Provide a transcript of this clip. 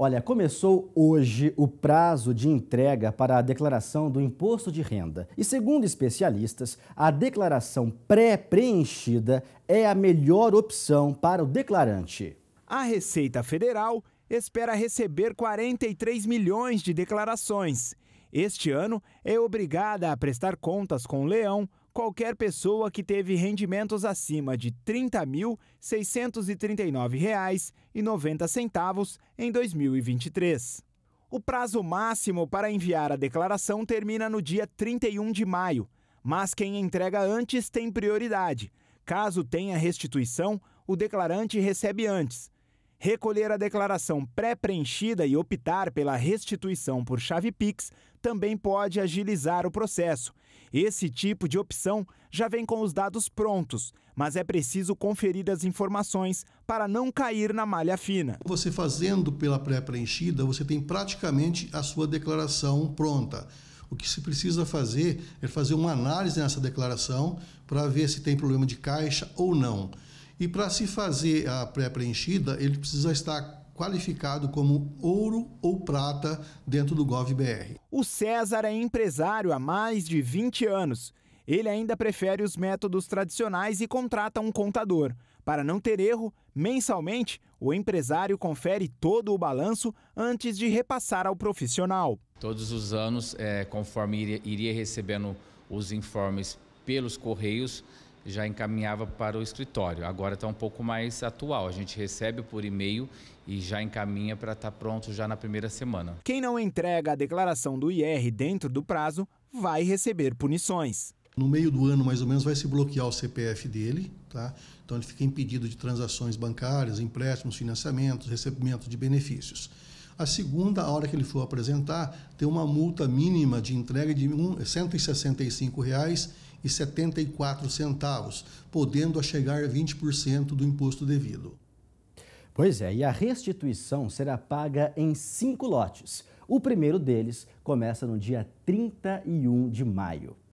Olha, começou hoje o prazo de entrega para a declaração do imposto de renda. E segundo especialistas, a declaração pré-preenchida é a melhor opção para o declarante. A Receita Federal espera receber 43 milhões de declarações. Este ano é obrigada a prestar contas com o Leão qualquer pessoa que teve rendimentos acima de R$ 30.639,90 em 2023. O prazo máximo para enviar a declaração termina no dia 31 de maio, mas quem entrega antes tem prioridade. Caso tenha restituição, o declarante recebe antes, Recolher a declaração pré-preenchida e optar pela restituição por chave Pix também pode agilizar o processo. Esse tipo de opção já vem com os dados prontos, mas é preciso conferir as informações para não cair na malha fina. Você fazendo pela pré-preenchida, você tem praticamente a sua declaração pronta. O que se precisa fazer é fazer uma análise nessa declaração para ver se tem problema de caixa ou não. E para se fazer a pré-preenchida, ele precisa estar qualificado como ouro ou prata dentro do GovBR. O César é empresário há mais de 20 anos. Ele ainda prefere os métodos tradicionais e contrata um contador. Para não ter erro, mensalmente, o empresário confere todo o balanço antes de repassar ao profissional. Todos os anos, é, conforme iria, iria recebendo os informes pelos correios, já encaminhava para o escritório. Agora está um pouco mais atual. A gente recebe por e-mail e já encaminha para estar tá pronto já na primeira semana. Quem não entrega a declaração do IR dentro do prazo vai receber punições. No meio do ano, mais ou menos, vai se bloquear o CPF dele, tá? Então ele fica impedido de transações bancárias, empréstimos, financiamentos, recebimento de benefícios. A segunda, a hora que ele for apresentar, tem uma multa mínima de entrega de R$ reais e 74 centavos, podendo chegar a 20% do imposto devido. Pois é, e a restituição será paga em cinco lotes. O primeiro deles começa no dia 31 de maio.